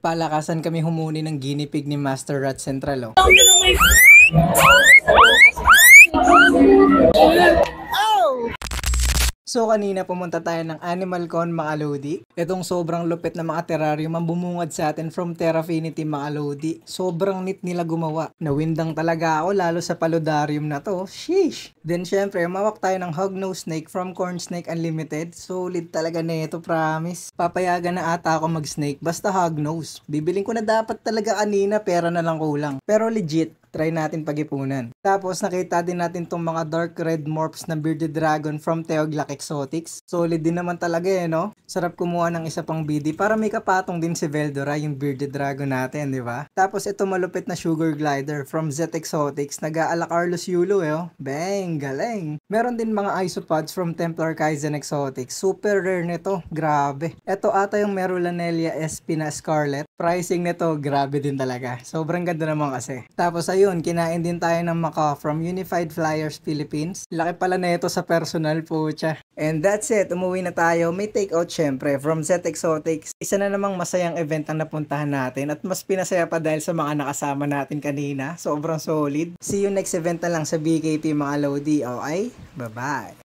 palakasan kami humuni ng guinea pig ni Master Rat Central. Oh. So kanina pumunta tayo ng Animal Con mga Lodi. Itong sobrang lupit na mga terrarium ang bumungad sa atin from Terrafinity mga Lodi. Sobrang neat nila gumawa. Nawindang talaga ako lalo sa paludarium na to. Sheesh! Then syempre mawak tayo ng Hognose Snake from Corn Snake Unlimited. Solid talaga na ito promise. Papayagan na ata ako mag snake basta Hognose. Bibiling ko na dapat talaga kanina pera na lang kulang. Pero legit, try natin pagipunan. Tapos nakita din natin tong mga dark red morphs ng bearded dragon from Teoglac Exotics. Solid din naman talaga eh no? Sarap kumuha ng isa pang BD para may kapatong din si Veldora yung bearded dragon natin, di ba? Tapos ito malupit na sugar glider from Z Exotics. Nag-aala Carlos Yulo eh oh. Bang! Galing! Meron din mga isopods from Templar Kaizen Exotics. Super rare nito. Grabe. Ito ata yung Merulanelia SP na Scarlet pricing nito, grabe din talaga. Sobrang ganda naman kasi. Tapos ayun, kinain din tayo ng Macau from Unified Flyers Philippines. Laki pala na ito sa personal po siya. And that's it, umuwi na tayo. May takeout syempre from Z Exotics. Isa na namang masayang event ang napuntahan natin at mas pinasaya pa dahil sa mga nakasama natin kanina. Sobrang solid. See you next event na lang sa BKP mga Lodi. Okay? Bye-bye!